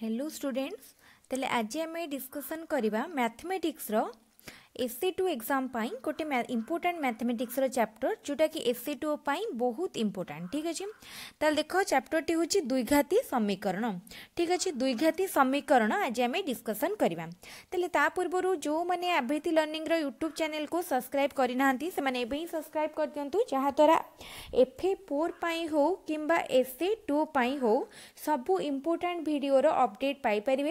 hello students ତାହେଲେ ଆଜି ଆମେ ଡିସ୍କସନ୍ କରିବା ମ୍ୟାଥମେଟିକ୍ସର एससी टू एक्जाम गोटे इम्पोर्टाट मैथमेटिक्स चैप्टर जोटा कि एससी टू बहुत इम्पोर्टाट ठीक अच्छे तेल देख चैप्टर टी हूँ द्विघाती समीकरण ठीक अच्छे द्विघाती समीकरण आज आम डिस्कसन करवा पूर्व जो मैंने अभ्रीति लर्णिंग यूट्यूब चेल को सब्सक्राइब करना से सब्सक्राइब कर दिंतु जहाद्वारा एफ ए फोर हू कि एससी टू हू सबू इम्पोर्टाट भिडर अपडेट पाइपर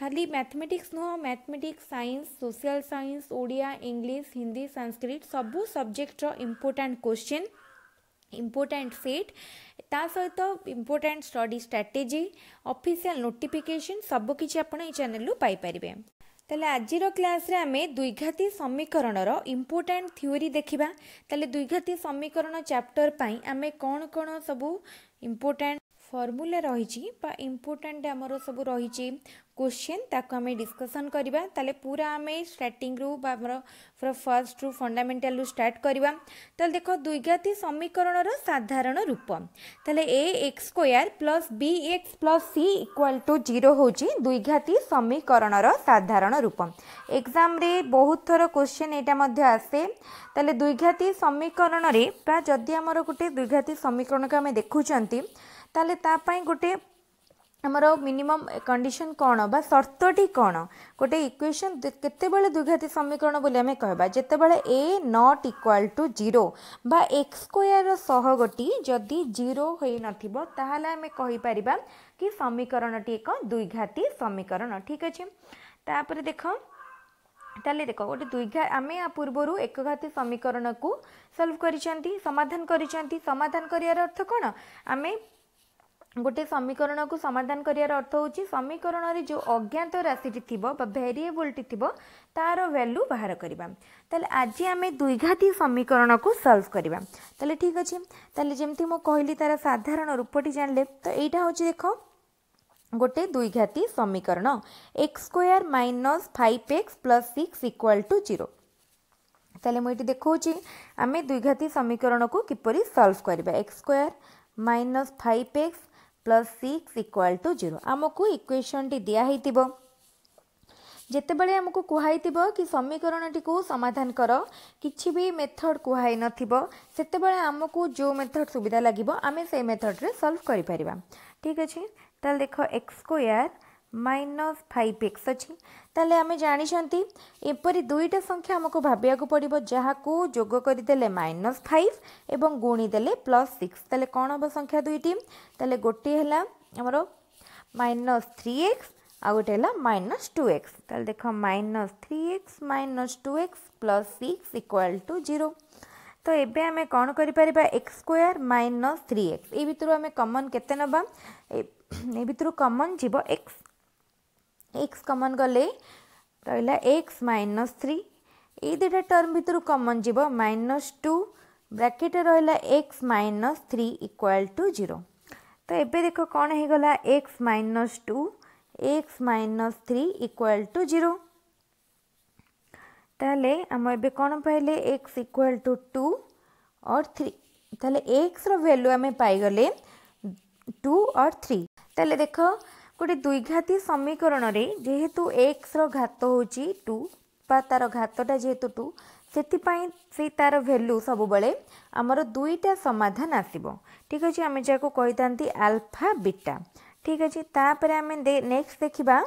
খালী ম্যাথমেটিক্স নো mathematics science social science Odia English Hindi Sanskrit সব সাবজেক্টৰ ইম্পৰটেন্ট কোশ্চেন ইম্পৰটেন্ট ফেট তাৰ সৈতে important study strategy official notification সব কিচি আপোনাই চানেল লৈ পাই পৰিবে তলে আজিৰ ক্লাছৰে আমি দ্বিঘাতী সমীকৰণৰ ইম্পৰটেন্ট থিয়ৰি দেখিবা তলে দ্বিঘাতী সমীকৰণ চ্যাপ্টাৰ পাই আমি কোন কোন সব ইম্পৰটেন্ট ফর্মুলা রয়েছে বা ইম্পর্টাট আমার সব রয়েছে কোশ্চেন তাকে আমি ডিসকসন করা তাহলে পুরা আমি স্টার্টিং রু বা আমার পুরা ফার্স্ট রু ফন্ডামেন্টাল রু স্টার্ট করা তাহলে দেখ দ্বৈঘাতি সমীকরণর সাধারণ রূপ তাহলে A X square plus B X plus C equal to zero হচ্ছে দ্বৈঘাতি সমীকরণর সাধারণ রূপ এক্সামে বহু থর কোশ্চেন এটা মধ্যে আসে তাহলে দ্বৈঘাতি সমীকরণরে বা যদি আমার গোটে দ্বৈঘাতি সমীকরণকে আমি দেখুছেন ତାହେଲେ ତା ପାଇଁ ଗୋଟେ ଆମର ମିନିମମ୍ କଣ୍ଡିସନ୍ କ'ଣ ବା ସର୍ତ୍ତଟି କ'ଣ ଗୋଟେ ଇକ୍ୱେସନ୍ କେତେବେଳେ ଦ୍ୱିଘାତି ସମୀକରଣ ବୋଲି ଆମେ କହିବା ଯେତେବେଳେ A not equal to zero ବା ଏକ୍ସ ସ୍କୋୟାର୍ର ସହଗଟି ଯଦି ଜିରୋ ହୋଇନଥିବ ତାହେଲେ ଆମେ କହିପାରିବା କି ସମୀକରଣଟି ଏକ ଦ୍ୱିଘାତି ସମୀକରଣ ଠିକ୍ ଅଛି ତାପରେ ଦେଖ ତାହେଲେ ଦେଖ ଗୋଟେ ଦୁଇଘା ଆମେ ୟା ପୂର୍ବରୁ ଏକଘାତି ସମୀକରଣକୁ ସଲ୍ଭ କରିଛନ୍ତି ସମାଧାନ କରିଛନ୍ତି ସମାଧାନ କରିବାର ଅର୍ଥ କ'ଣ ଆମେ ଗୋଟେ ସମୀକରଣକୁ ସମାଧାନ କରିବାର ଅର୍ଥ ହେଉଛି ସମୀକରଣରେ ଯେଉଁ ଅଜ୍ଞାତ ରାଶିଟି ଥିବ ବା ଭେରିଏବଲ୍ଟି ଥିବ ତା'ର ଭ୍ୟାଲ୍ୟୁ ବାହାର କରିବା ତାହେଲେ ଆଜି ଆମେ ଦ୍ୱିଘାତୀ ସମୀକରଣକୁ ସଲ୍ଭ କରିବା ତାହେଲେ ଠିକ୍ ଅଛି ତାହେଲେ ଯେମିତି ମୁଁ କହିଲି ତା'ର ସାଧାରଣ ରୂପଟି ଜାଣିଲେ ତ ଏଇଟା ହେଉଛି ଦେଖ ଗୋଟେ ଦ୍ୱିଘାତୀ ସମୀକରଣ X square minus five X plus six equal to zero ତାହେଲେ ମୁଁ ଏଇଠି ଦେଖାଉଛି ଆମେ ଦ୍ୱିଘାତୀ ସମୀକରଣକୁ କିପରି ସଲ୍ଭ କରିବା X square minus five X plus six equal to zero ଆମକୁ ଇକ୍ୱେସନ୍ଟି ଦିଆହେଇଥିବ ଯେତେବେଳେ ଆମକୁ କୁହାଇଥିବ କି ସମୀକରଣଟିକୁ ସମାଧାନ କର କିଛି ବି ମେଥଡ୍ କୁହାଇନଥିବ ସେତେବେଳେ ଆମକୁ ଯେଉଁ ମେଥଡ୍ ସୁବିଧା ଲାଗିବ ଆମେ ସେ ମେଥଡ଼ରେ ସଲ୍ଭ କରିପାରିବା ଠିକ୍ ଅଛି ତାହେଲେ ଦେଖ X square minus five X ଅଛି ତାହେଲେ ଆମେ ଜାଣିଛନ୍ତି ଏପରି ଦୁଇଟା ସଂଖ୍ୟା ଆମକୁ ଭାବିବାକୁ ପଡ଼ିବ ଯାହାକୁ ଯୋଗ କରିଦେଲେ ମାଇନସ୍ ଫାଇଭ୍ ଏବଂ ଗୁଣିଦେଲେ ପ୍ଲସ୍ ସିକ୍ସ ତାହେଲେ କ'ଣ ହେବ ସଂଖ୍ୟା ଦୁଇଟି ତାହେଲେ ଗୋଟିଏ ହେଲା ଆମର ମାଇନସ୍ ଥ୍ରୀ ଏକ୍ସ ଆଉ ଗୋଟେ ହେଲା ମାଇନସ୍ ଟୁ ଏକ୍ସ ତାହେଲେ ଦେଖ minus three X minus two X plus six equal to zero ତ ଏବେ ଆମେ କ'ଣ କରିପାରିବା X square minus three X ଏଇ ଭିତରୁ ଆମେ କମନ୍ କେତେ ନେବା ଏ ଭିତରୁ କମନ୍ ଯିବ ଏକ୍ସ एक्स कमन गले रहा एक्स माइनस थ्री ये दुटा टर्म भितर कमन जीव माइनस टू ब्राकेट रहा X minus three equal to zero तो ये देख कौन हो गला X minus two X minus three equal to zero आम ए कौन पाइले X equal to two two three तेल एक्स रैल्यू आम पाई टू और थ्री तेल देख ଗୋଟେ ଦ୍ୱିଘାତୀ ସମୀକରଣରେ ଯେହେତୁ ଏକ୍ସର ଘାତ ହେଉଛି ଟୁ ବା ତା'ର ଘାତଟା ଯେହେତୁ ଟୁ ସେଥିପାଇଁ ସେ ତା'ର ଭ୍ୟାଲ୍ୟୁ ସବୁବେଳେ ଆମର ଦୁଇଟା ସମାଧାନ ଆସିବ ଠିକ୍ ଅଛି ଆମେ ଯାହାକୁ କହିଥାନ୍ତି ଆଲଫା ବିଟା ଠିକ୍ ଅଛି ତାପରେ ଆମେ ନେକ୍ସଟ ଦେଖିବା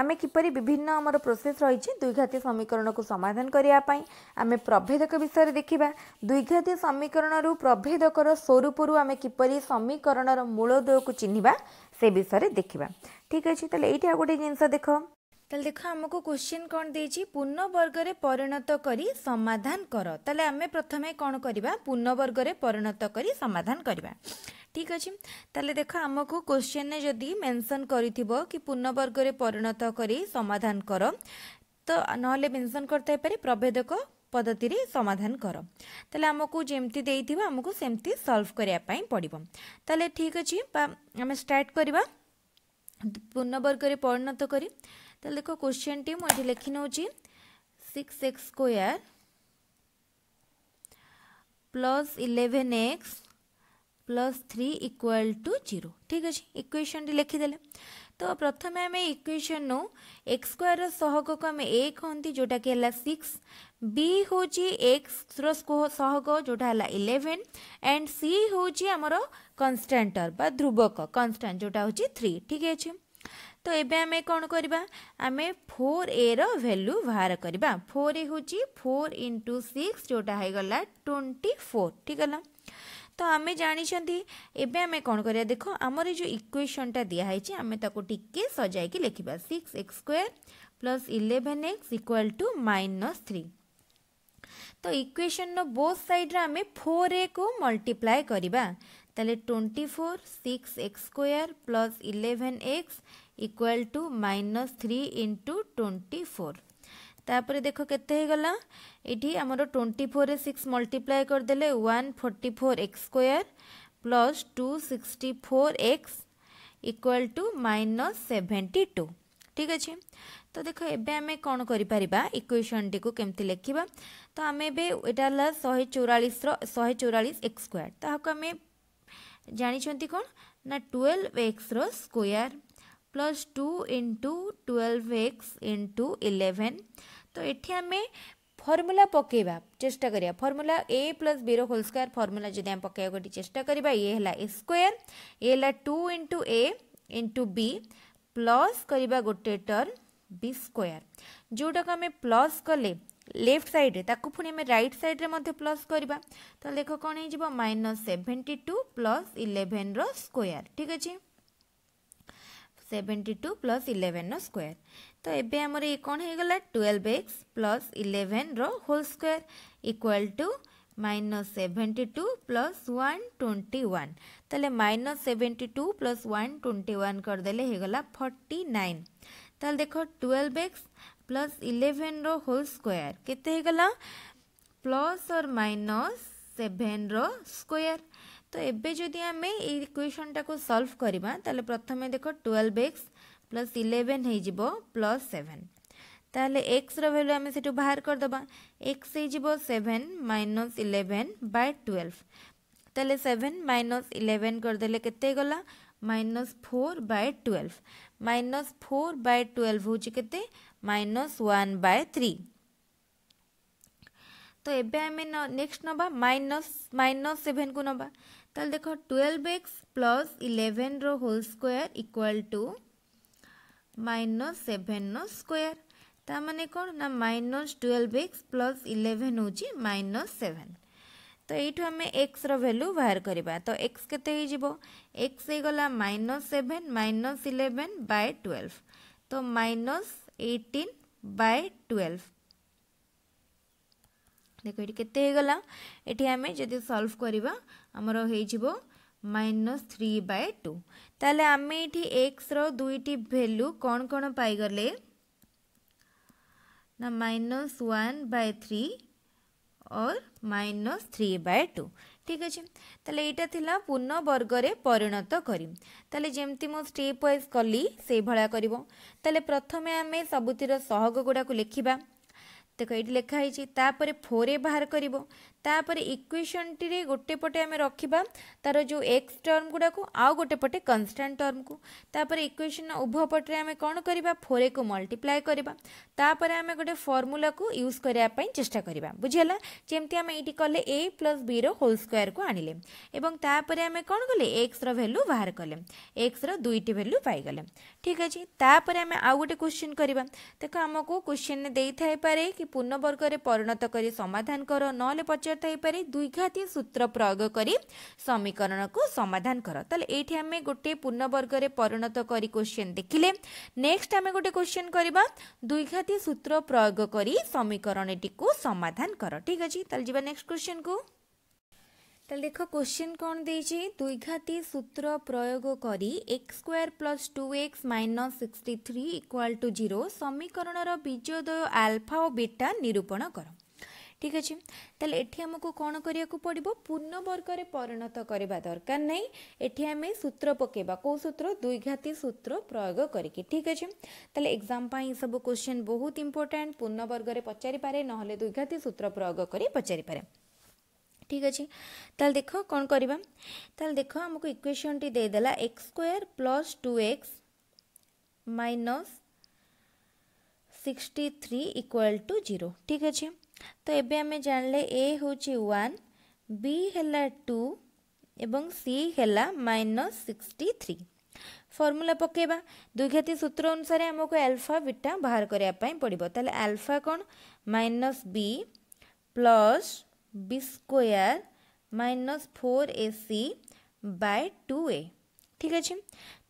ଆମେ କିପରି ବିଭିନ୍ନ ଆମର ପ୍ରୋସେସ୍ ରହିଛି ଦ୍ୱିଘାତୀୟ ସମୀକରଣକୁ ସମାଧାନ କରିବା ପାଇଁ ଆମେ ପ୍ରଭେଦକ ବିଷୟରେ ଦେଖିବା ଦ୍ୱିଘାତୀୟ ସମୀକରଣରୁ ପ୍ରଭେଦକର ସ୍ୱରୂପରୁ ଆମେ କିପରି ସମୀକରଣର ମୂଳଦୁଅକୁ ଚିହ୍ନିବା ସେ ବିଷୟରେ ଦେଖିବା ଠିକ୍ ଅଛି ତାହେଲେ ଏଇଠି ଆଉ ଗୋଟେ ଜିନିଷ ଦେଖ তাহলে দেখো আমাকে কোশ্চিন কোণ দিয়েছি পূর্ণবর্গরে পরিণত করি সমাধান কর তাহলে আমি প্রথমে কোণ করা পূর্ণবর্গরে পরিণত করি সমাধান করা ঠিক আছে তাহলে দেখো আমাকে কোশ্চিনে যদি মেনশন করে কি পূর্ণবর্গরে পরিণত করি সমাধান কর তো নহলে মেনশন করতে পারে প্রভেদক ପଦ୍ଧତିରେ ସମାଧାନ କର ତାହେଲେ ଆମକୁ ଯେମିତି ଦେଇଥିବ ଆମକୁ ସେମିତି ସଲ୍ଭ କରିବା ପାଇଁ ପଡ଼ିବ ତାହେଲେ ଠିକ୍ ଅଛି ବା ଆମେ ଷ୍ଟାର୍ଟ କରିବା ପୂର୍ଣ୍ଣବର୍ଗରେ ପରିଣତ କରି ତାହେଲେ ଦେଖ କୋଶ୍ଚିନ୍ଟି ମୁଁ ଏଠି ଲେଖି ନେଉଛି six X square plus eleven X plus three equal to zero ଠିକ୍ ଅଛି ଇକ୍ୱେସନ୍ଟି ଲେଖିଦେଲେ ତ ପ୍ରଥମେ ଆମେ ଇକ୍ୱେସନ୍ ନେଉ ଏକ୍ସ ସ୍କୋୟାର୍ର ସହଗକୁ ଆମେ ଏ କହନ୍ତି ଯେଉଁଟାକି ହେଲା ସିକ୍ସ ବି ହେଉଛି ଏକ୍ସର ସହଗ ଯେଉଁଟା ହେଲା ଇଲେଭେନ୍ ଆଣ୍ଡ ସି ହେଉଛି ଆମର କନଷ୍ଟାଣ୍ଟର ବା ଧ୍ରୁବକ କନଷ୍ଟାଣ୍ଟ ଯେଉଁଟା ହେଉଛି ଥ୍ରୀ ଠିକ୍ ଅଛି ତ ଏବେ ଆମେ କ'ଣ କରିବା ଆମେ ଫୋର୍ ଏର ଭ୍ୟାଲ୍ୟୁ ବାହାର କରିବା ଫୋର୍ ଏ ହେଉଛି ଫୋର୍ ଇଣ୍ଟୁ ସିକ୍ସ ଯେଉଁଟା ହେଇଗଲା ଟ୍ୱେଣ୍ଟି ଫୋର୍ ଠିକ୍ ହେଲା ତ ଆମେ ଜାଣିଛନ୍ତି ଏବେ ଆମେ କ'ଣ କରିବା ଦେଖ ଆମର ଏ ଯେଉଁ ଇକ୍ୱେସନ୍ଟା ଦିଆହେଇଛି ଆମେ ତାକୁ ଟିକେ ସଜାଇକି ଲେଖିବା six X square plus eleven X equal to minus three ତ ଇକ୍ୱେସନ୍ର ବୋଥ୍ ସାଇଡ଼୍ରେ ଆମେ ଫୋର୍ ଏକୁ ମଲ୍ଟିପ୍ଲାଏ କରିବା ତାହେଲେ twenty four six X square plus eleven X equal to minus three into twenty four তাপরে দেখো কেতে হয়েগলা এটি আমার টোয়েন্টি ফোরে সিক্স মল্টিপ্লাই করেদেলে one forty four X square plus two sixty four X equal to minus seventy two ঠিক আছে তো দেখো এবে আমি কোণ করে পারিবা ইকুয়েশনটি কু কেমতি লেখিবা তো আমি এবে এটা হল শহে চৌরাশর শহে চৌরাশ এক্স স্কোয়ার তাহাকে আমি জাঁচি কোণ না টুয়েলভ এক্সর square plus two into twelve X into eleven ତ ଏଠି ଆମେ ଫର୍ମୁଲା ପକାଇବା ଚେଷ୍ଟା କରିବା ଫର୍ମୁଲା ଏ ପ୍ଲସ୍ ବିର ହୋଲ୍ ସ୍କୋୟାର୍ ଫର୍ମୁଲା ଯଦି ଆମେ ପକାଇବାକୁ ଏଠି ଚେଷ୍ଟା କରିବା ଏ ହେଲା ଏ ସ୍କୋୟାର୍ ଏ ହେଲା two into A into B plus କରିବା ଗୋଟେ ଟର୍ନ ବି ସ୍କୋୟାର୍ ଯେଉଁଟାକୁ ଆମେ ପ୍ଲସ୍ କଲେ ଲେଫ୍ଟ ସାଇଡ଼୍ରେ ତାକୁ ପୁଣି ଆମେ ରାଇଟ୍ ସାଇଡ଼୍ରେ ମଧ୍ୟ ପ୍ଲସ୍ କରିବା ତ ଲେଖ କ'ଣ ହେଇଯିବ ମାଇନସ୍ ସେଭେଣ୍ଟି ଟୁ ପ୍ଲସ୍ ଇଲେଭେନ୍ର ସ୍କୋୟାର୍ ଠିକ୍ ଅଛି ସେଭେଣ୍ଟି ଟୁ ପ୍ଲସ୍ ଇଲେଭେନ୍ର ସ୍କୋୟାର୍ ତ ଏବେ ଆମର ଇଏ କ'ଣ ହେଇଗଲା ଟୁଏଲ୍ଭ ଏକ୍ସ ପ୍ଲସ୍ ଇଲେଭେନ୍ର whole square equal to minus seventy two plus one twenty one ତାହେଲେ minus seventy two plus one twenty one କରିଦେଲେ ହେଇଗଲା ଫର୍ଟି ନାଇନ୍ ତାହେଲେ ଦେଖ ଟୁଏଲ୍ଭ ଏକ୍ସ ପ୍ଲସ୍ ଇଲେଭେନ୍ର ହୋଲ୍ ସ୍କୋୟାର୍ କେତେ ହେଇଗଲା ପ୍ଲସ୍ ଅର୍ ମାଇନସ୍ ସେଭେନ୍ର ସ୍କୋୟାର୍ ତ ଏବେ ଯଦି ଆମେ ଏଇ ଇକ୍ୱେସନ୍ଟାକୁ ସଲ୍ଭ କରିବା ତାହେଲେ ପ୍ରଥମେ ଦେଖ ଟୁଏଲ୍ଭ ଏକ୍ସ प्लस इलेवेन हो प्लस सेवेन तेल एक्स रैल्यू आम से बाहर करदे एक्स होवेन माइनस इलेवेन बै ट्वेल्व ताल सेवेन माइनस इलेवेन करदे के गला minus four by twelve minus four by twelve होते माइनस वन बै थ्री तो ये आम नेक्स्ट नवा माइनस माइनस सेवेन को नवा तो देख twelve X plus eleven whole square equal to minus seven square ତା ମାନେ କ'ଣ ନା minus twelve X plus eleven ହେଉଛି ମାଇନସ୍ ସେଭେନ୍ ତ ଏଇଠୁ ଆମେ ଏକ୍ସର ଭ୍ୟାଲ୍ୟୁ ବାହାର କରିବା ତ ଏକ୍ସ କେତେ ହେଇଯିବ ଏକ୍ସ ହେଇଗଲା minus seven minus eleven by twelve ତ ମାଇନସ୍ ଏଇଟିନ୍ ବାଏ ଟୁଏଲ୍ଭ ଦେଖ ଏଠି କେତେ ହେଇଗଲା ଏଠି ଆମେ ଯଦି ସଲ୍ଭ କରିବା ଆମର ହେଇଯିବ ମାଇନସ୍ ଥ୍ରୀ ବାଇ ଟୁ ତାହେଲେ ଆମେ ଏଠି ଏକ୍ସର ଦୁଇଟି ଭ୍ୟାଲ୍ୟୁ କ'ଣ କ'ଣ ପାଇଗଲେ ନା minus one by three or minus three by two ଠିକ୍ ଅଛି ତାହେଲେ ଏଇଟା ଥିଲା ପୂର୍ଣ୍ଣ ବର୍ଗରେ ପରିଣତ କରି ତାହେଲେ ଯେମିତି ମୁଁ ଷ୍ଟେପ୍ ୱାଇଜ୍ କଲି ସେଇଭଳିଆ କରିବ ତାହେଲେ ପ୍ରଥମେ ଆମେ ସବୁଥିର ସହଗ ଗୁଡ଼ାକୁ ଲେଖିବା ଦେଖ ଏଇଠି ଲେଖା ହେଇଛି ତାପରେ ଫୋର୍ ଏ ବାହାର କରିବ ତାପରେ ଇକ୍ୱେସନ୍ଟିରେ ଗୋଟେ ପଟେ ଆମେ ରଖିବା ତାର ଯେଉଁ ଏକ୍ସ ଟର୍ମ ଗୁଡ଼ାକୁ ଆଉ ଗୋଟେ ପଟେ କନଷ୍ଟାଣ୍ଟ ଟର୍ମକୁ ତାପରେ ଇକ୍ୱେସନ୍ ଉଭୟ ପଟରେ ଆମେ କ'ଣ କରିବା ଫୋରେକୁ ମଲ୍ଟିପ୍ଲାଏ କରିବା ତାପରେ ଆମେ ଗୋଟେ ଫର୍ମୁଲାକୁ ୟୁଜ୍ କରିବା ପାଇଁ ଚେଷ୍ଟା କରିବା ବୁଝିହେଲା ଯେମିତି ଆମେ ଏଇଠି କଲେ ଏ ପ୍ଲସ୍ ବିର ହୋଲ୍ ସ୍କୋୟାରକୁ ଆଣିଲେ ଏବଂ ତାପରେ ଆମେ କ'ଣ କଲେ ଏକ୍ସର ଭ୍ୟାଲ୍ୟୁ ବାହାର କଲେ ଏକ୍ସର ଦୁଇଟି ଭ୍ୟାଲ୍ୟୁ ପାଇଗଲେ ଠିକ୍ ଅଛି ତାପରେ ଆମେ ଆଉ ଗୋଟେ କ୍ୱେଶ୍ଚିନ୍ କରିବା ଦେଖ ଆମକୁ କ୍ୱେଶ୍ଚିନ୍ ଦେଇଥାଇପାରେ କି ପୂର୍ଣ୍ଣବର୍ଗରେ ପରିଣତ କରି ସମାଧାନ କର ନହେଲେ ପଚାର ଅଚର ଥାଇପାରେ ଦ୍ୱିଘାତୀ ସୂତ୍ର ପ୍ରୟୋଗ କରି ସମୀକରଣକୁ ସମାଧାନ କର ତାହେଲେ ଏଇଠି ଆମେ ଗୋଟିଏ ପୂର୍ଣ୍ଣବର୍ଗରେ ପରିଣତ କରି କ୍ୱେଶ୍ଚିନ୍ ଦେଖିଲେ ନେକ୍ସଟ ଆମେ ଗୋଟେ କ୍ୱେଶ୍ଚିନ୍ କରିବା ଦ୍ୱିଘାତୀ ସୂତ୍ର ପ୍ରୟୋଗ କରି ସମୀକରଣଟିକୁ ସମାଧାନ କର ଠିକ୍ ଅଛି ତାହେଲେ ଯିବା ନେକ୍ସଟ କ୍ୱେଶ୍ଚିନ୍କୁ ତାହେଲେ ଦେଖ କ୍ୱେଶ୍ଚିନ୍ କ'ଣ ଦେଇଛି ଦ୍ୱିଘାତୀ ସୂତ୍ର ପ୍ରୟୋଗ କରି X square plus two X minus sixty three equal to zero ସମୀକରଣର ବିଜୋଦୟ ଆଲଫା ଓ ବିଟା ନିରୂପଣ କର ঠিক আছে তাহলে এটি আমাকে কোণ করা পড়ব পূর্ণবর্গরে পরিণত করা দরকার নাই এটি আমি সূত্র পকাইবা কেউ সূত্র দুই ঘাতী সূত্র প্রয়োগ করিকি ঠিক আছে তাহলে এক্সাম পাই এসব কোশ্চেন বহুত ইম্পর্টাট পূর্ণবর্গরে পচারিপারে নহলে দুই ঘাতী সূত্র প্রয়োগ করে পচারিপারে ঠিক আছে তাহলে দেখ কোণ করা তাহলে দেখ আমাকে ইকুয়েসনটি দিয়েদেলা X square plus two X minus sixty three equal to zero ঠিক আছে তো ଏବେ ଆମେ ଜାଣିଲେ ଏ ହେଉଛି ୱାନ୍ ବି ହେଲା ଟୁ ଏବଂ ସି ହେଲା ମାଇନସ୍ ସିକ୍ସଟି ଥ୍ରୀ ଫର୍ମୁଲା ପକାଇବା ଦ୍ୱିଘାତି ସୂତ୍ର ଅନୁସାରେ ଆମକୁ ଆଲଫା ବିଟା ବାହାର କରିବା ପାଇଁ ପଡ଼ିବ ତାହେଲେ ଆଲଫା କ'ଣ minus B plus B square minus four A C by two A ঠিক আছে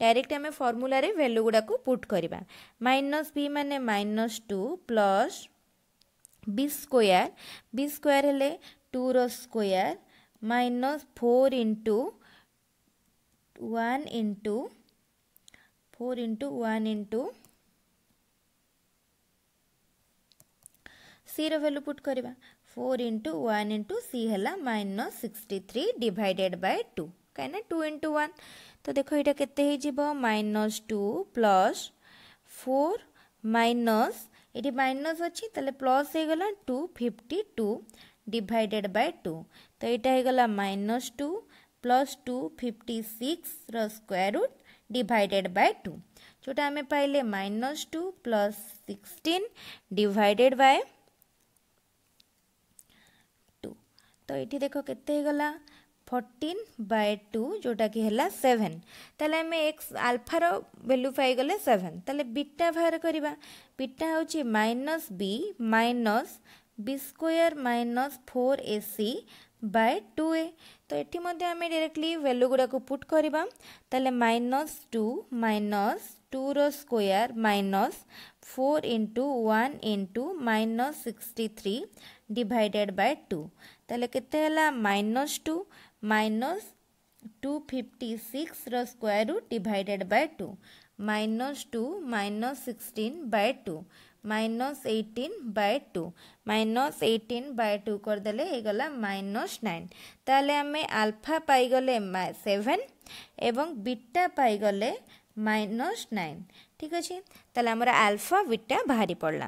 ডাইরেক্ট আমি ফর্মুলারে ভ্যালু গুড়া পুট করা মাইনস ভি মানে minus two plus B square B square হলে টুর square minus four into one into four into one into সির ভ্যালু পুট করা four into one into C হল minus sixty three divided by two କାହିଁକିନା two into one ତ ଦେଖ ଏଇଟା କେତେ ହେଇଯିବ minus two plus four minus এটি মাইনস অছি তাহলে প্লস হয়েগলা two fifty two divided by two তো এটা হয়েগলা minus two plus two fifty সিক্সর square root divided by two ଯେଉଁଟା ଆମେ ପାଇଲେ minus two plus sixteen divided by two ତ ଏଠି ଦେଖ କେତେ ହେଇଗଲା ফর্টিন বাই টু ଯେଉଁଟାକି ହେଲା ସେଭେନ୍ ତାହେଲେ ଆମେ ଏକ୍ସ ଆଲଫାର ଭ୍ୟାଲ୍ୟୁ ପାଇଗଲେ ସେଭେନ୍ ତାହେଲେ ବିଟା ବାହାର କରିବା ବିଟା ହେଉଛି minus B minus B square minus four A C by two A ତ ଏଠି ମଧ୍ୟ ଆମେ ଡିରେକ୍ଟଲି ଭ୍ୟାଲ୍ୟୁ ଗୁଡ଼ାକୁ ପୁଟ୍ କରିବା ତାହେଲେ ମାଇନସ୍ ଟୁ ମାଇନସ୍ ଟୁର square minus four into one into minus sixty three divided by two ତାହେଲେ କେତେ ହେଲା ମାଇନସ୍ ଟୁ minus 256 ର square root divided by two minus two minus sixteen by two minus eighteen by two minus eighteen by two କରିଦେଲେ ହେଇଗଲା minus nine ତାହେଲେ ଆମେ ଆଲଫା ପାଇଗଲେ seven ଏବଂ ବିଟା ପାଇଗଲେ মাইনস নাইন ঠিক আছে তাহলে আমার আলফা বিটা বাহারি পড়লা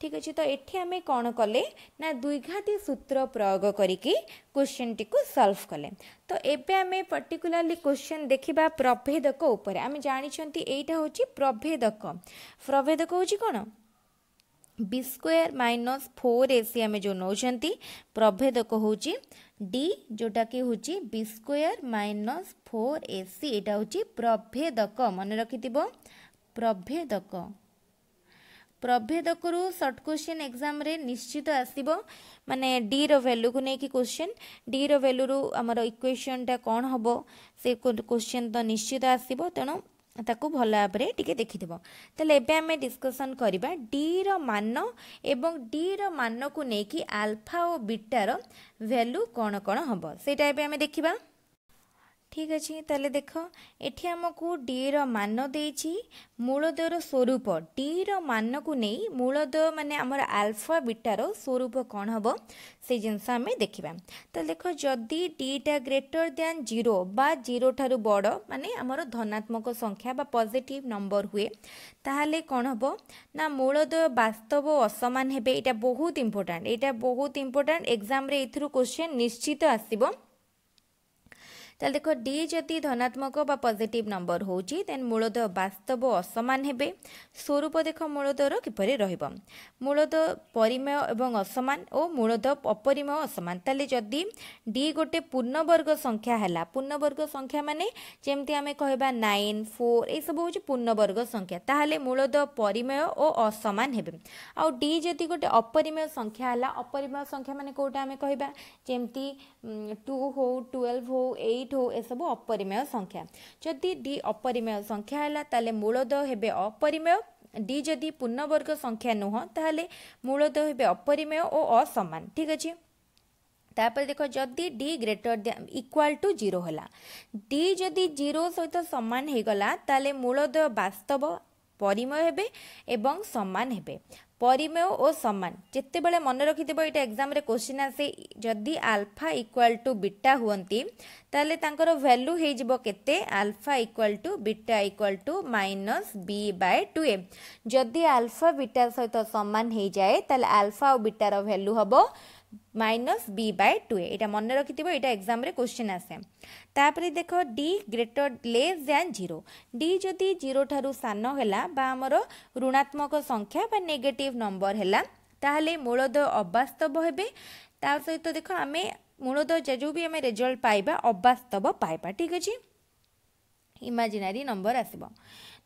ঠিক আছে তো এটি আমি কোণ কলে না দ্বিঘাতী সূত্র প্রয়োগ করিকি কোশ্চেনটি সলভ কলে তো এবে আমি পর্টিকুলারলি কোশ্চেন দেখিবা প্রভেদক উপরে আমি জাঁচি এইটা হচ্ছে প্রভেদক প্রভেদক হচ্ছে কোণ B square minus four AC আমি যে নৌকরি প্রভেদক হচ্ছে ଡି ଯେଉଁଟାକି ହେଉଛି B square minus four A C ଏଇଟା ହେଉଛି ପ୍ରଭେଦକ ମନେ ରଖିଥିବ ପ୍ରଭେଦକ ପ୍ରଭେଦକରୁ ସର୍ଟ କୋଶ୍ଚିନ୍ ଏକ୍ଜାମ୍ରେ ନିଶ୍ଚିତ ଆସିବ ମାନେ ଡିର ଭ୍ୟାଲ୍ୟୁକୁ ନେଇକି କୋଶ୍ଚିନ୍ ଡିର ଭ୍ୟାଲ୍ୟୁରୁ ଆମର ଇକ୍ୱେସନ୍ଟା କ'ଣ ହେବ ସେ କୋଶ୍ଚିନ୍ ତ ନିଶ୍ଚିତ ଆସିବ ତେଣୁ ତାକୁ ଭଲ ଭାବରେ ଟିକେ ଦେଖିଥିବ ତାହେଲେ ଏବେ ଆମେ ଡିସ୍କସନ୍ କରିବା ଡିର ମାନ ଏବଂ ଡିର ମାନକୁ ନେଇକି ଆଲଫା ଓ ବିଟାର ଭ୍ୟାଲ୍ୟୁ କ'ଣ କ'ଣ ହେବ ସେଇଟା ଏବେ ଆମେ ଦେଖିବା ঠিক আছে তাহলে দেখ এটি আমাকে ডি রান দিয়েছি মূলদয়ের স্বরূপ ডি রানকু নেই মূলদয় মানে আমার আলফা বিটার স্বরূপ কণ হব সেই জিনিস আমি দেখা তাহলে দেখ যদি ডিটা গ্রেটর দ্যান জিরো বা জিরো ঠার বড় মানে আমার ধনাত্মক সংখ্যা বা পজিটিভ নম্বর হুয়ে তাহলে কণ হব না মূলদয় বাস্তব অসমান হবে এটা বহুত ইম্পর্টাট এটা বহুত ইম্পর্টাট এক্সামে এর কোশ্চেন নিশ্চিত আসব देखो डी तिदि धनात्मक वा पजिट नंबर हौ चाहिँ मूलद वास्तव असमान हो स्वरूप देख मूल र किपरिरहेको मूल परिमय असमान ओ मूल अपरिमय असमान डी गोटे पूर्ण वर्ग संख्या पूर्ण वर्ग संख्या मैले जम्ति आम क्या नाइन फोर एसबु पूर्ण वर्ग संख्या तूलद परिमय ओ असमान आउँदि गोटे अपरिमय संख्या होला अपरिमय संख्या म केटा आमि ଟୁ ହଉ ଟୁଏଲ୍ଭ ହଉ ଏଇଟ୍ ହଉ ଏସବୁ ଅପରିମେୟ ସଂଖ୍ୟା ଯଦି ଡି ଅପରିମେୟ ସଂଖ୍ୟା ହେଲା ତାହେଲେ ମୂଳଦ ହେବେ ଅପରିମେୟ ଡି ଯଦି ପୂର୍ଣ୍ଣବର୍ଗ ସଂଖ୍ୟା ନୁହଁ ତାହେଲେ ମୂଳଦ ହେବେ ଅପରିମେୟ ଓ ଅସମାନ ଠିକ୍ ଅଛି ତାପରେ ଦେଖ ଯଦି D greater equal to zero ହେଲା ଡି ଯଦି ଜିରୋ ସହିତ ସମାନ ହେଇଗଲା ତାହେଲେ ମୂଳଦ ବାସ୍ତବ ପରିମୟ ହେବେ ଏବଂ ସମାନ ହେବେ পরিমেয় ও সমান যেতবে মনে রাখিদেব এটা এক্সামে কোশ্চিন আসে যদি আলফা ইকুয়াল টু বিটা হুঁতি তাহলে তাঁর ভ্যালু হয়ে যাব কেতে alpha equal to beta equal to minus B by two A যদি আলফা বিটা সহিত সমান হয়ে যায় তাহলে আলফা ও বিটার ভ্যালু হব মাইনস বি বাই টু এটা মনে রাখিদেব এটা এক্সামে কোশ্চিন আসে তাপরে দেখ D greater less than zero D যদি জিরো ঠার সান হল বা আমার ঋণাত্মক সংখ্যা বা নেগেটিভ নম্বর হল তাহলে মূলদয় অবাস্তব হবে তা সহিত দেখ আমি মূলদয় যে বি আমি রেজল্ট পাইবা অবাস্তব পাইবা ঠিক আছে ইমাজিনারি নম্বর আসব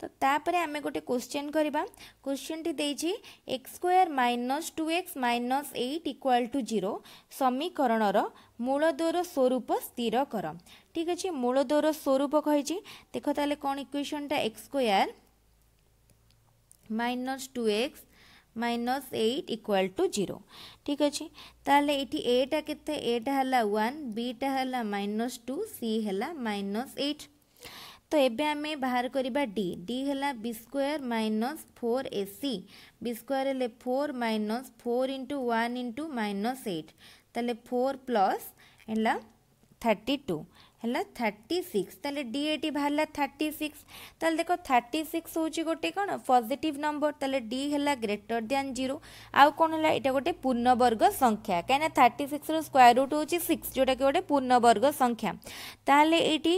তো তাপরে আমি গোটে কোশ্চেন করা কোশ্চেনটি দিয়েছি X square minus two X minus eight equal to zero সমীকরণর মূলদৌর স্বরূপ স্থির কর ঠিক আছে মূলদৌর স্বরূপ কী দেখ তাহলে কোণ ইকুয়েশনটা X square minus two X minus eight equal to zero ঠিক আছে তাহলে এটি এটা কেতে এটা হল ওয়ান বিটা হল মাইনস টু সি হল মাইনস এইট तो ये आम बाहर करवा डी डी है B square minus four AC B square है four minus four into one into minus eight तेल फोर प्लस है थर्टी टू ହେଲା ଥାର୍ଟି ସିକ୍ସ ତାହେଲେ ଡି ଏଠି ବାହାରିଲା ଥାର୍ଟି ସିକ୍ସ ତାହେଲେ ଦେଖ ଥାର୍ଟି ସିକ୍ସ ହେଉଛି ଗୋଟେ କ'ଣ ପଜିଟିଭ୍ ନମ୍ବର ତାହେଲେ ଡି ହେଲା ଗ୍ରେଟର ଦ୍ୟାନ୍ ଜିରୋ ଆଉ କ'ଣ ହେଲା ଏଇଟା ଗୋଟେ ପୂର୍ଣ୍ଣବର୍ଗ ସଂଖ୍ୟା କାହିଁକିନା ଥାର୍ଟି ସିକ୍ସର ସ୍କୋୟାର ରୁଟ୍ ହେଉଛି ସିକ୍ସ ଯେଉଁଟାକି ଗୋଟେ ପୂର୍ଣ୍ଣବର୍ଗ ସଂଖ୍ୟା ତାହେଲେ ଏଇଠି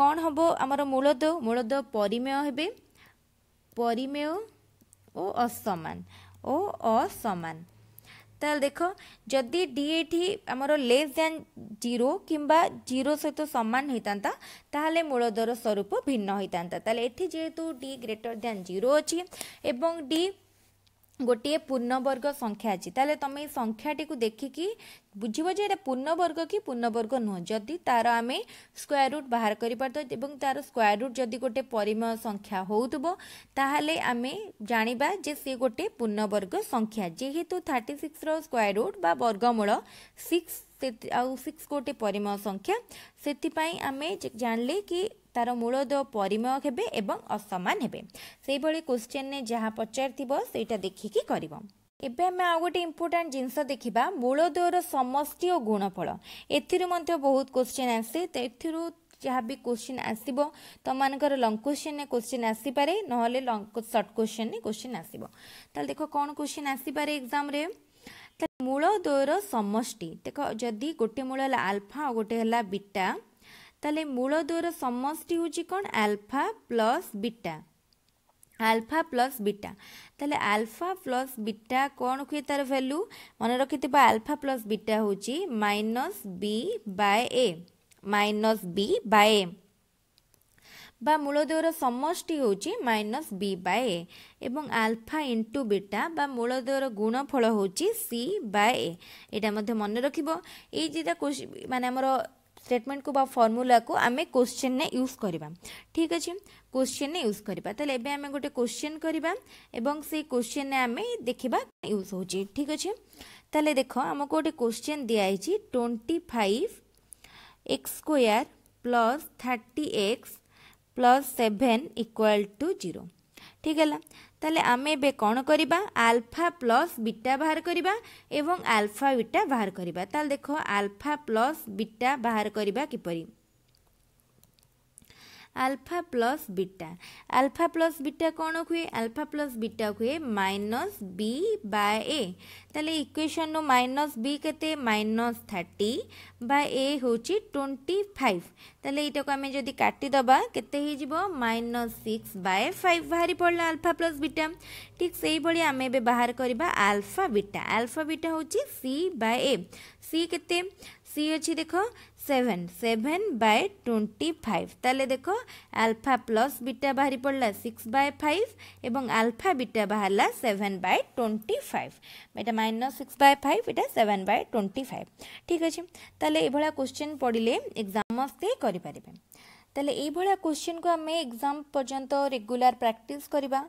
କ'ଣ ହେବ ଆମର ମୂଳଦେହ ମୂଳଦେହ ପରିମେୟ ହେବେ ପରିମେୟ ও অসমান ও অসমান তাহলে দেখ যদি ডি এটি আমার লেস দ্যান জিরো কিংবা জিরো সহিত সমান হয়ে তাহলে মূলদর স্বরূপ ভিন্ন হয়ে তাহলে এটি যেহেতু ডি গ্রেটর দ্যান জিরো অছি এবং ডি गोटे पूर्ण पूर्णवर्ग संख्या अच्छी तेल तुम संख्याटी देखिक बुझे पूर्ण पूर्णवर्ग कि पूर्णवर्ग नुह जदि तार आम स्क्वयर रुट बाहर कर तार स्क्वयर रुट जदि गोटे परिमेय संख्या हो सी गोटे पूर्णवर्ग संख्या जेहेतु थर्टिक्स रक्वयर रुट बा वर्गमूल सिक्स ଆଉ ସିକ୍ସ ଗୋଟେ ପରିମେୟ ସଂଖ୍ୟା ସେଥିପାଇଁ ଆମେ ଜାଣିଲେ କି ତାର ମୂଳଦୟ ପରିମେୟ ହେବେ ଏବଂ ଅସମାନ ହେବେ ସେଇଭଳି କୋଶ୍ଚେନ୍ରେ ଯାହା ପଚାରିଥିବ ସେଇଟା ଦେଖିକି କରିବ ଏବେ ଆମେ ଆଉ ଗୋଟେ ଇମ୍ପୋର୍ଟାଣ୍ଟ ଜିନିଷ ଦେଖିବା ମୂଳଦୟର ସମଷ୍ଟି ଓ ଗୁଣଫଳ ଏଥିରୁ ମଧ୍ୟ ବହୁତ କୋଶ୍ଚିନ୍ ଆସେ ଏଥିରୁ ଯାହା ବି କୋଶ୍ଚିନ୍ ଆସିବ ତମମାନଙ୍କର ଲଙ୍ଗ୍ କୋଶ୍ଚିନ୍ରେ କୋଶ୍ଚିନ୍ ଆସିପାରେ ନହେଲେ ଲଙ୍ଗ୍ ସର୍ଟ କୋଶ୍ଚିନ୍ରେ କୋଶ୍ଚିନ୍ ଆସିବ ତାହେଲେ ଦେଖ କ'ଣ କୋଶ୍ଚିନ୍ ଆସିପାରେ ଏକ୍ଜାମ୍ରେ ତାହେଲେ ମୂଳ ଦ୍ୱୟର ସମଷ୍ଟି ଦେଖ ଯଦି ଗୋଟିଏ ମୂଳ ହେଲା ଆଲଫା ଆଉ ଗୋଟିଏ ହେଲା ବିଟା ତାହେଲେ ମୂଳ ଦ୍ୱୟର ସମଷ୍ଟି ହେଉଛି କ'ଣ alpha plus beta alpha plus beta ତାହେଲେ ଆଲଫା ପ୍ଲସ୍ ବିଟା କ'ଣ ହୁଏ ତାର ଭାଲ୍ୟୁ ମନେ ରଖିଥିବା ଆଲଫା ପ୍ଲସ୍ ବିଟା ହେଉଛି minus B by A minus B by বা মূলদ্বয়ের সমষ্টি হচ্ছে মাইনস বি বাই এ এবং আলফা ইন্টু বিটা বা মূলদ্বয়ের গুণফল হচ্ছে সি বাই এ এটা মধ্যে মনে রাখব এই যেটা মানে আমার স্টেটমেন্টକୁ ବା ଫର୍ମୁଲାକୁ ଆମେ କୋଶ୍ଚିନ୍ରେ ୟୁଜ୍ କରିବା ଠିକ୍ ଅଛି କୋଶ୍ଚିନ୍ରେ ୟୁଜ୍ କରିବା ତାହେଲେ ଏବେ ଆମେ ଗୋଟେ କୋଶ୍ଚିନ୍ କରିବା ଏବଂ ସେଇ କୋଶ୍ଚିନ୍ରେ ଆମେ ଦେଖିବା ୟୁଜ୍ ହେଉଛି ଠିକ୍ ଅଛି ତାହେଲେ ଦେଖ ଆମକୁ ଗୋଟେ କୋଶ୍ଚିନ୍ ଦିଆହେଇଛି twenty five x square plus thirty x plus seven equal to zero ଠିକ୍ ହେଲା ତାହେଲେ ଆମେ ଏବେ କ'ଣ କରିବା ଆଲଫା ପ୍ଲସ୍ ବିଟା ବାହାର କରିବା ଏବଂ ଆଲଫା ବିଟା ବାହାର କରିବା ତାହେଲେ ଦେଖ ଆଲଫା ପ୍ଲସ୍ ବିଟା ବାହାର କରିବା କିପରି alpha plus beta alpha plus beta କ'ଣ ହୁଏ ଆଲଫା ପ୍ଲସ୍ ବିଟା ହୁଏ ମାଇନସ୍ ବି ବାଏ ଏ ତାହେଲେ ଇକ୍ୱେସନ୍ରୁ ମାଇନସ୍ ବି କେତେ ମାଇନସ୍ ଥାର୍ଟି বা ଏ ହେଉଛି ଟ୍ୱେଣ୍ଟି ଫାଇଭ୍ ତାହେଲେ ଏଇଟାକୁ ଆମେ ଯଦି କାଟିଦେବା କେତେ ହେଇଯିବ ମାଇନସ୍ ସିକ୍ସ ବାଏ ଫାଇଭ୍ ବାହାରି ପଡ଼ିଲା ଆଲଫା ପ୍ଲସ୍ ବିଟା ଠିକ୍ ସେଇଭଳି ଆମେ ଏବେ ବାହାର କରିବା ଆଲଫା ବିଟା ଆଲଫା ବିଟା ହେଉଛି ସି ବାଏ ଏ ସି କେତେ ସି ଅଛି ଦେଖ seven seven by twenty five তাহলে দেখো আলফা প্লস বিটা বাহারি পড়লা সিক্স বাই ফাইভ এবং আলফা বিটা বাহারা সেভেন বাই টোয়েন্টি ফাইভ এটা মাইনস সিক্স বাই ফাইভ এটা সেভেন বাই টোয়েন্টি ফাইভ ঠিক আছে তাহলে এভাবে কোশ্চেন পড়লে এক্সাম সমস্তে করে ତାହେଲେ ଏଇଭଳିଆ କ୍ୱେଶ୍ଚିନ୍କୁ ଆମେ ଏକ୍ଜାମ୍ ପର୍ଯ୍ୟନ୍ତ ରେଗୁଲାର ପ୍ରାକ୍ଟିସ୍ କରିବା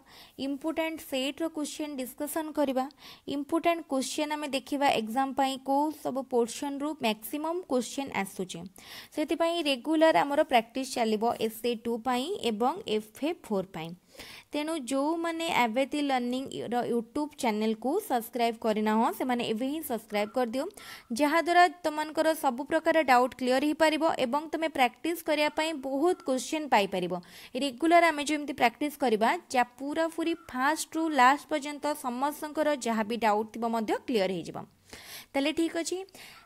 ଇମ୍ପୋର୍ଟାଣ୍ଟ ସେଟ୍ର କ୍ୱେଶ୍ଚିନ୍ ଡିସ୍କସନ୍ କରିବା ଇମ୍ପୋର୍ଟାଣ୍ଟ କ୍ୱେଶ୍ଚିନ୍ ଆମେ ଦେଖିବା ଏକ୍ଜାମ୍ ପାଇଁ କେଉଁ ସବୁ ପୋର୍ସନ୍ରୁ ମ୍ୟାକ୍ସିମମ୍ କ୍ୱେଶ୍ଚିନ୍ ଆସୁଛି ସେଥିପାଇଁ ରେଗୁଲାର ଆମର ପ୍ରାକ୍ଟିସ୍ ଚାଲିବ ଏସ୍ ଏ ଟୁ ପାଇଁ ଏବଂ ଏଫ୍ ଏ ଫୋର୍ ପାଇଁ ତେଣୁ ଯେଉଁମାନେ ଏବେତି ଲର୍ଣ୍ଣିଂର ୟୁଟ୍ୟୁବ୍ ଚ୍ୟାନେଲ୍କୁ ସବସ୍କ୍ରାଇବ୍ କରିନାହଁ ସେମାନେ ଏବେ ହିଁ ସବସ୍କ୍ରାଇବ୍ କରିଦିଅ ଯାହାଦ୍ୱାରା ତୁମମାନଙ୍କର ସବୁ ପ୍ରକାର ଡାଉଟ୍ କ୍ଲିଅର୍ ହୋଇପାରିବ ଏବଂ ତୁମେ ପ୍ରାକ୍ଟିସ୍ କରିବା ପାଇଁ ବହୁତ କୋଶ୍ଚିନ୍ ପାଇପାରିବ ରେଗୁଲାର ଆମେ ଯେମିତି ପ୍ରାକ୍ଟିସ୍ କରିବା ଯା ପୁରାପୁରି ଫାଷ୍ଟରୁ ଲାଷ୍ଟ ପର୍ଯ୍ୟନ୍ତ ସମସ୍ତଙ୍କର ଯାହା ବି ଡାଉଟ୍ ଥିବ ମଧ୍ୟ କ୍ଲିଅର୍ ହୋଇଯିବ ତାହେଲେ ଠିକ୍ ଅଛି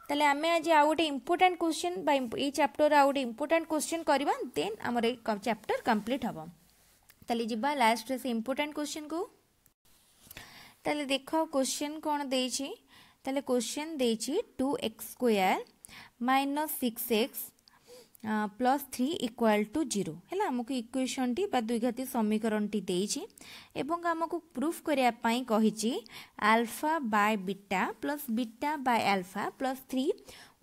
ତାହେଲେ ଆମେ ଆଜି ଆଉ ଗୋଟେ ଇମ୍ପୋର୍ଟାଣ୍ଟ କୋଶ୍ଚିନ୍ ବା ଏଇ ଚାପ୍ଟରର ଆଉ ଗୋଟେ ଇମ୍ପୋର୍ଟାଣ୍ଟ କୋଶ୍ଚିନ୍ କରିବା ଦେନ୍ ଆମର ଏଇ ଚାପ୍ଟର କମ୍ପ୍ଲିଟ୍ ହେବ তাহলে যা লাস্ট সে ইম্পর্টাট কোশ্চিন কু তাহলে দেখ কোশ্চিন কোণ দিয়েছি তাহলে কোশ্চিন দিয়েছি two x square minus six x plus three equal to zero হল আমি ইকুয়েসনটি বা দ্বিঘাতী সমীকরণটি দিয়েছি এবং আমি প্রুফ করা কী alpha by beta plus beta by alpha plus three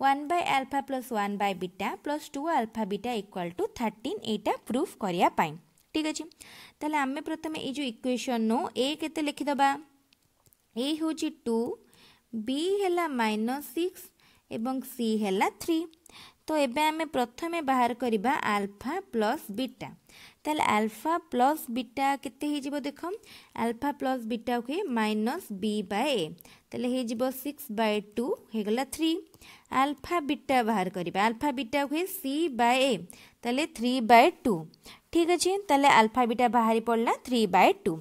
one by alpha plus one by beta plus two alpha beta equal to thirteen এইটা প্রুফ করা ঠিক আছে তাহলে আমি প্রথমে এই যে ইকুয়েশন নু এ কেতে লিখিদেবা এ হচ্ছে টু বি হেলা মাইনস সিক্স এবং সি হেলা থ্রি তো এবে আমি প্রথমে বাহার করিবা আলফা প্লস বিটা তাহলে আলফা প্লস বিটা কেতে হয়েযিব দেখ আলফা প্লস বিটা হুয়ে মাইনস বি বাই এ তাহলে হয়েযিব সিক্স বাই টু হয়ে গলা থ্রি আলফা বিটা বাহার করিবা আলফা বিটা হুয়ে সি বাই এ তাহলে থ্রি বাই টু ঠিক আছে তাহলে আলফা বিটা বাহারি পড়লা থ্রি বাই টু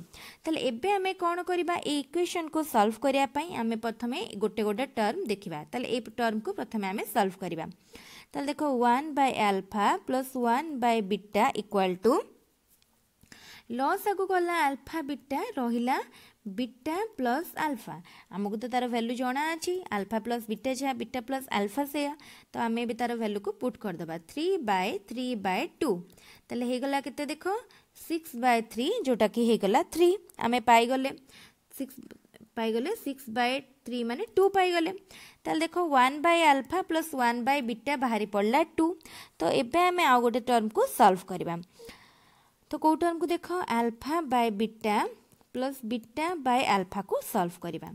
তাহলে এবে আমি কোণ করা এই ইকুয়েসন কু সলভ করা আমি প্রথমে গোটে গোটে টর্ম দেখা তাহলে এই টর্ম কু প্রথমে আমি সলভ করা তাহলে দেখো one by alpha plus one by beta equal to লস আগু গলা আলফা বিটা রহিলা बीटा प्लस आलफा आमको तो तार भैल्यू अच्छी आलफा प्लस बीटा जहाँ बीटा प्लस आलफा से तो आम भी तार भैल्यू को पुट करदे three by three by two तेल होगा के देख सिक्स बाय थ्री जोटा कि होगा थ्री आम पाइले सिक्स पाइले सिक्स बाय थ्री मान टू पाइले तेल देख one by alpha plus one by beta बाहरी पड़ा टू तो ये आम आउ गोटे टर्म को सल्व करवा तो कौ टर्म को देख alpha by beta plus beta by ଆଲଫାକୁ ସଲ୍ଭ କରିବା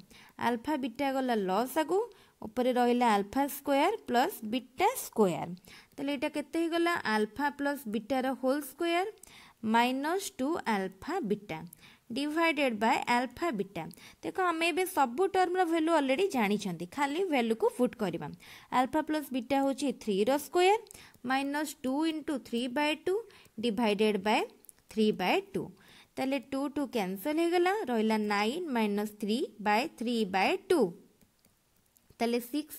ଆଲଫା ବିଟା ଗଲା ଲସ୍ ଆଗୁ ଉପରେ ରହିଲା alpha square plus beta square ତାହେଲେ ଏଇଟା କେତେ ହେଇଗଲା ଆଲଫା ପ୍ଲସ୍ ବିଟାର whole square minus two alpha beta divided by alpha beta দেখ আমি এবে সবু টর্মর ভ্যালু অলরেডি জাঁচান খালি ভ্যালুকু ফুট করা আলফা প্লস বিটা হচ্ছে থ্রির square minus two into three by two divided by three by two তাহলে টু টু ক্যানসেল হয়ে গেল রহলা nine minus three by three by two তাহলে six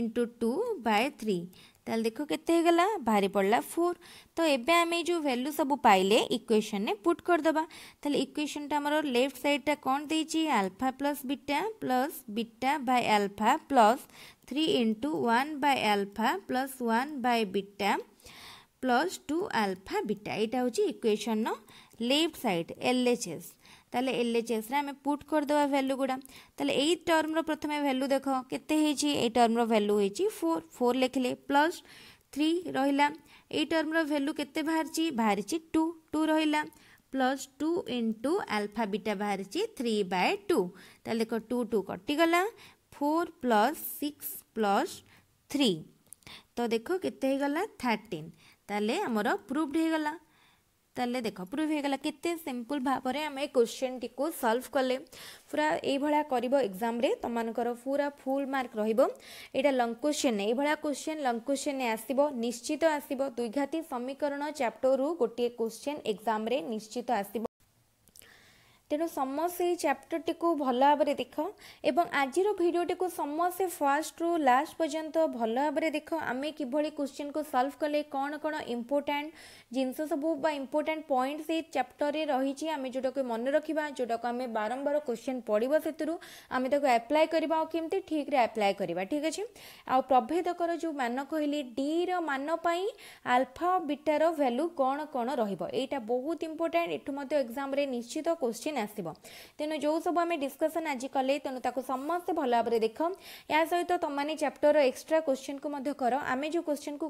into two by three তাহলে দেখো কেতে হয়েগলা ভারি পড়লা ফোর তো এবে আমি যে ভ্যালু সব পাইলে ইকুয়েশনে পুট করদেবা তাহলে ইকুয়েশনটা আমার লেফট সাইডটা কোণ দিয়েছি alpha plus beta plus beta by alpha plus three into one by alpha plus one by beta plus two alpha beta এটা হচ্ছে ইকুয়েশনর লেফট সাইড এলএচএস তাহলে এলএচএস রে আমি পুট করিদেবা ভ্যালু গুড়া তাহলে এই টর্মর প্রথমে ভ্যালু দেখ কেতে হয়েছি এই টর্মর ভ্যালু হয়েছি ফোর ফোর লেখিলে প্লস থ্রি রহিলা এই টর্মর ভ্যালু কেতে বাহারিছি বাহারিছি টু টু রহিলা plus two into alpha beta বাহারিছি থ্রি বাই টু তাহলে দেখ টু টু কটিগলা four plus six plus three তো দেখ কেতে হয়ে গলা থার্টিন তাহলে আমার প্রুভড হয়ে গলা ତାହେଲେ ଦେଖ ପ୍ରୁଭ୍ ହେଇଗଲା କେତେ ସିମ୍ପଲ୍ ଭାବରେ ଆମେ ଏ କୋଶ୍ଚିନ୍ଟିକୁ ସଲ୍ଭ କଲେ ପୁରା ଏଇଭଳିଆ କରିବ ଏକ୍ଜାମ୍ରେ ତୁମମାନଙ୍କର ପୁରା ଫୁଲ୍ ମାର୍କ ରହିବ ଏଇଟା ଲଙ୍ଗ୍ କୋଶ୍ଚିନ୍ ଏଇଭଳିଆ କୋଶ୍ଚିନ୍ ଲଙ୍ଗ୍ କୋଶ୍ଚିନ୍ରେ ଆସିବ ନିଶ୍ଚିତ ଆସିବ ଦ୍ୱିଘାତୀ ସମୀକରଣ ଚାପ୍ଟରରୁ ଗୋଟିଏ କୋଶ୍ଚିନ୍ ଏକ୍ଜାମ୍ରେ ନିଶ୍ଚିତ ଆସିବ ତେଣୁ ସମସ୍ତେ ଏହି ଚାପ୍ଟରଟିକୁ ଭଲ ଭାବରେ ଦେଖ ଏବଂ ଆଜିର ଭିଡ଼ିଓଟିକୁ ସମସ୍ତେ ଫାର୍ଷ୍ଟରୁ ଲାଷ୍ଟ ପର୍ଯ୍ୟନ୍ତ ଭଲ ଭାବରେ ଦେଖ ଆମେ କିଭଳି କୋଶ୍ଚିନ୍କୁ ସଲ୍ଭ କଲେ କ'ଣ କ'ଣ ଇମ୍ପୋର୍ଟାଣ୍ଟ ଜିନିଷ ସବୁ ବା ଇମ୍ପୋର୍ଟାଣ୍ଟ ପଏଣ୍ଟ ସେଇ ଚାପ୍ଟରରେ ରହିଛି ଆମେ ଯେଉଁଟାକୁ ମନେ ରଖିବା ଯେଉଁଟାକୁ ଆମେ ବାରମ୍ବାର କୋଶ୍ଚିନ୍ ପଡ଼ିବ ସେଥିରୁ ଆମେ ତାକୁ ଆପ୍ଲାଏ କରିବା ଆଉ କେମିତି ଠିକ୍ରେ ଆପ୍ଲାଏ କରିବା ଠିକ୍ ଅଛି ଆଉ ପ୍ରଭେଦକର ଯେଉଁ ମାନ କହିଲି ଡିର ମାନ ପାଇଁ ଆଲଫା ବିଟାର ଭ୍ୟାଲୁ କ'ଣ କ'ଣ ରହିବ ଏଇଟା ବହୁତ ଇମ୍ପୋର୍ଟାଣ୍ଟ ଏଠୁ ମଧ୍ୟ ଏକ୍ଜାମ୍ରେ ନିଶ୍ଚିତ କୋଶ୍ଚିନ୍ क्वेश्चन आसो तेणु जो सब आम डिस्कसन आज कले तेनाली समस्ते भल भाव में देख या सहित तुमने चैप्टर एक्सट्रा क्वेश्चन को कर आम जो क्वेश्चन को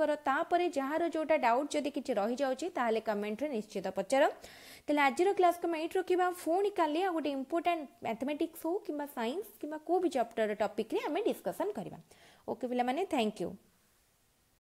करतापर जार जो डाउट जदि किसी रही जाए कमेंट रे निश्चित पचार तेल आज क्लास को एट रखा पुणी का गोटे इम्पोर्टाट मैथमेटिक्स हो कि सैंस कि भी चैप्टर टपिक्रे आम डिस्कसन करवा ओके पे थैंक यू